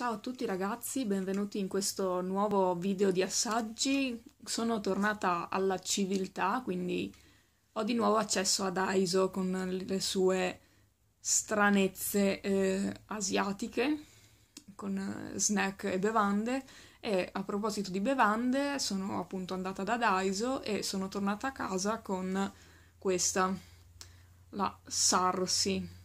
Ciao a tutti ragazzi, benvenuti in questo nuovo video di assaggi. Sono tornata alla civiltà, quindi ho di nuovo accesso ad Aiso con le sue stranezze eh, asiatiche, con eh, snack e bevande. E a proposito di bevande, sono appunto andata da Daiso e sono tornata a casa con questa, la Sarsi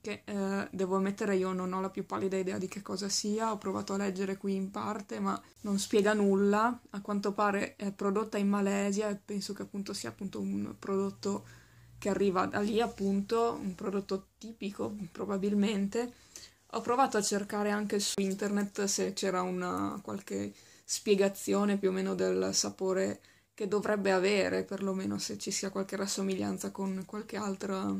che eh, devo ammettere io non ho la più pallida idea di che cosa sia, ho provato a leggere qui in parte ma non spiega nulla, a quanto pare è prodotta in Malesia e penso che appunto sia appunto un prodotto che arriva da lì appunto, un prodotto tipico probabilmente. Ho provato a cercare anche su internet se c'era una qualche spiegazione più o meno del sapore che dovrebbe avere, perlomeno se ci sia qualche rassomiglianza con qualche altra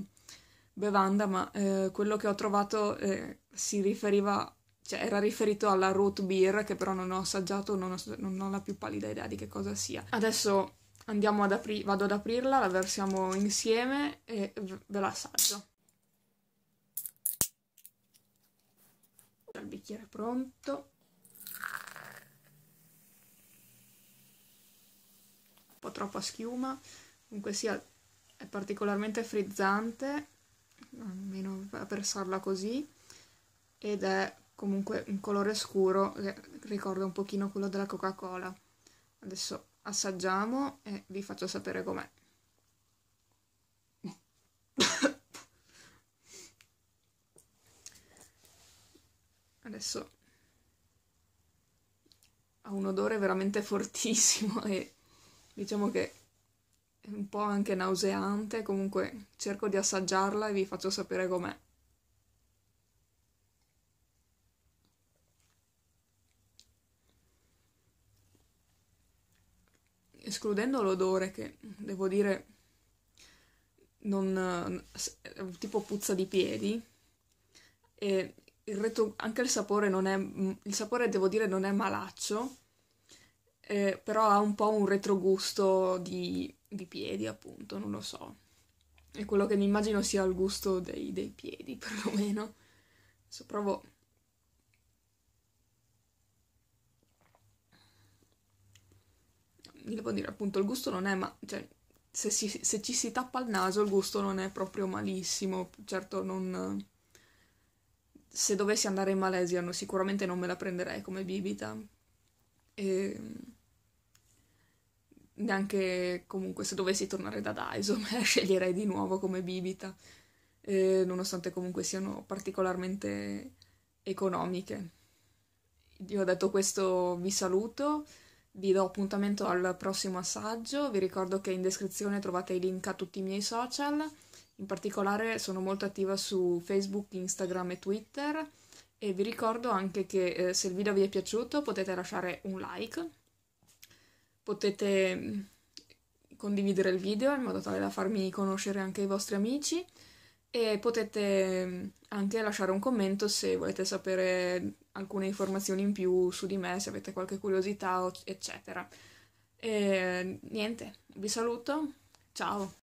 bevanda, ma eh, quello che ho trovato eh, si riferiva, cioè era riferito alla root beer, che però non ho assaggiato, non ho, non ho la più pallida idea di che cosa sia. Adesso andiamo ad apri- vado ad aprirla, la versiamo insieme e ve la assaggio. Il bicchiere pronto. Un po' troppa schiuma, comunque sia è particolarmente frizzante almeno a versarla così, ed è comunque un colore scuro che ricorda un pochino quello della Coca-Cola. Adesso assaggiamo e vi faccio sapere com'è. Adesso ha un odore veramente fortissimo e diciamo che un po' anche nauseante, comunque cerco di assaggiarla e vi faccio sapere com'è. Escludendo l'odore che devo dire non eh, tipo puzza di piedi e il retro, anche il sapore non è il sapore devo dire non è malaccio eh, però ha un po' un retrogusto di di piedi, appunto, non lo so. È quello che mi immagino sia il gusto dei, dei piedi, perlomeno. Adesso provo... Devo dire, appunto, il gusto non è, ma... Cioè, se, si, se ci si tappa il naso il gusto non è proprio malissimo. Certo, non... Se dovessi andare in Malesia no, sicuramente non me la prenderei come bibita. Ehm neanche comunque se dovessi tornare da Daiso me la sceglierei di nuovo come bibita, eh, nonostante comunque siano particolarmente economiche. Io ho detto questo, vi saluto, vi do appuntamento al prossimo assaggio, vi ricordo che in descrizione trovate i link a tutti i miei social, in particolare sono molto attiva su Facebook, Instagram e Twitter. E vi ricordo anche che eh, se il video vi è piaciuto potete lasciare un like potete mm, condividere il video in modo tale da farmi conoscere anche i vostri amici e potete mm, anche lasciare un commento se volete sapere alcune informazioni in più su di me, se avete qualche curiosità, eccetera. E niente, vi saluto, ciao!